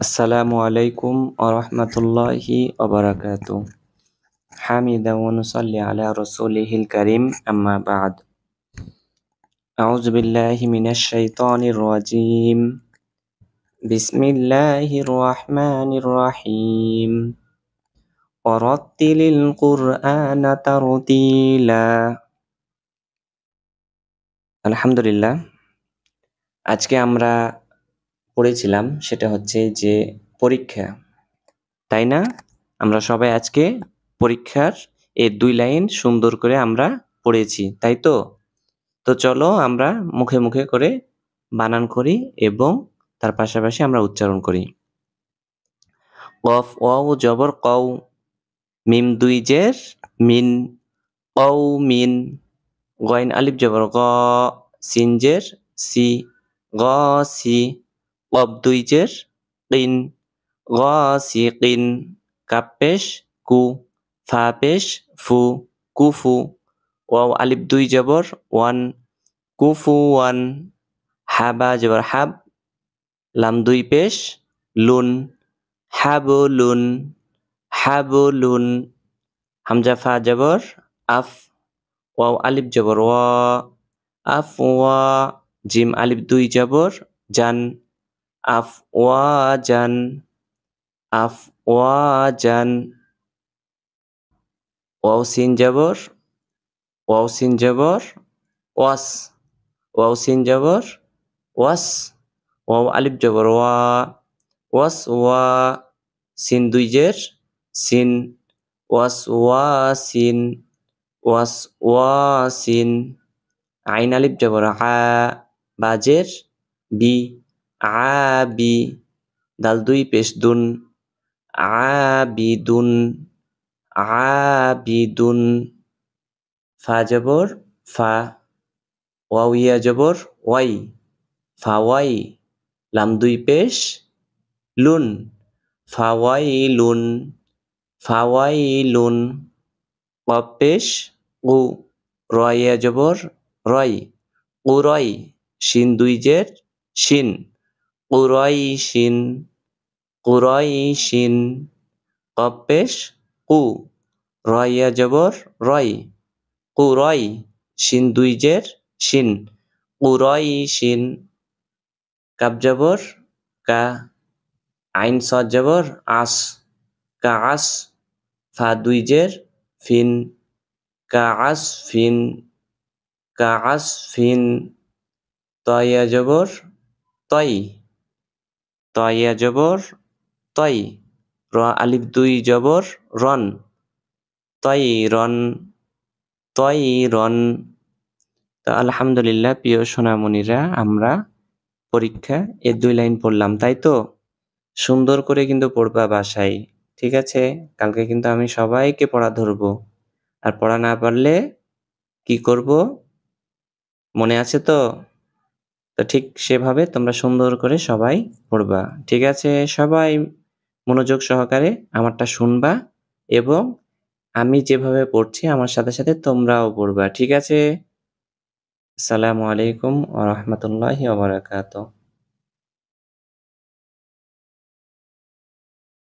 السلام عليكم ورحمة الله وبركاته حمدا ونصلي على رسوله الكريم أما بعد أعوذ بالله من الشيطان الرجيم بسم الله الرحمن الرحيم ورتل القرآن ترتيلا الحمد لله আজকে আমরা পড়েছিলাম সেটা হচ্ছে যে পরীক্ষা তাই না আমরা সবাই আজকে পরীক্ষার এই দুই লাইন সুন্দর করে আমরা পড়েছি তাই তো তো চলো আমরা মুখে মুখে করে বানান করি এবং তার পাশাপাশি আমরা উচ্চারণ করি কফ অ জবর কও মিম দুই জের মিন কও মিন গয়েন আলিফ জবর গ সিনজের সি গ সি qobduyjer qin gosiqin kappesh ku fapesh ফু কুফু ও আলিফ দুই জবর ওয়ান কুফু ওয়ান হাবা জবর হাব লাম দুই পেশ লুন হাবুলুন হাবুলুন হামজা ফা জবর আফ ও আলিফ জবর ওয়া আফ ও জিম আলিফ দুই জবর জান আফওয়াজান আফওয়াজান ওয়াউসিন জবর ওয়াউসিন জবর ওয়াস ওয়াউসিন জবর ওয়াস ওয়াও আলিফ জবর ওয়া ওয়াস ওয়া সিন দুই জের সিন ওয়াস ওয়া সিন ওয়াস ওয়া সিন আইন আলিফ জবর আ বাজের বি আবি দাল দুই পেশ দুন আবিদুন আবিদুন ফা জবর ফা ওয়াইয়া জবর ওয়াই ফা ওয়াই লাম দুই পেশ লুন ফা ওয়াই লুন ফা ওয়াই লুন পেশ উ রয়া জবর রয় উ রয় শিন দুই জের শিন কুরাইশিন কুরাইশিন কপ কু রয়া জবর রয় কুরাই শিন দুই জের শিন কুরাইশিন কাপ জবর কা আইন সদ জবর আস কা আস ফা দুই জের ফিন কা আস ফিন কা আস ফিন তয়া জবর তয় তয়া জবর তই র আলিফ দুই জবর রন তই রন তই রন তো আলহামদুলিল্লাহ প্রিয় সোনামণিরা আমরা পরীক্ষা এ দুই লাইন পড়লাম তাই তো সুন্দর করে কিন্তু পড়বা বাসায় ঠিক আছে কালকে কিন্তু আমি সবাইকে পড়া ধরবো আর পড়া না পারলে কি করব মনে আছে তো তো ঠিক সেভাবে তোমরা সুন্দর করে সবাই পড়বা ঠিক আছে সবাই মনোযোগ সহকারে আমারটা শুনবা এবং আমি যেভাবে পড়ছি আমার সাথে সাথে তোমরাও পড়বা ঠিক আছে সালামু আলাইকুম ওয়া বারাকাতুহু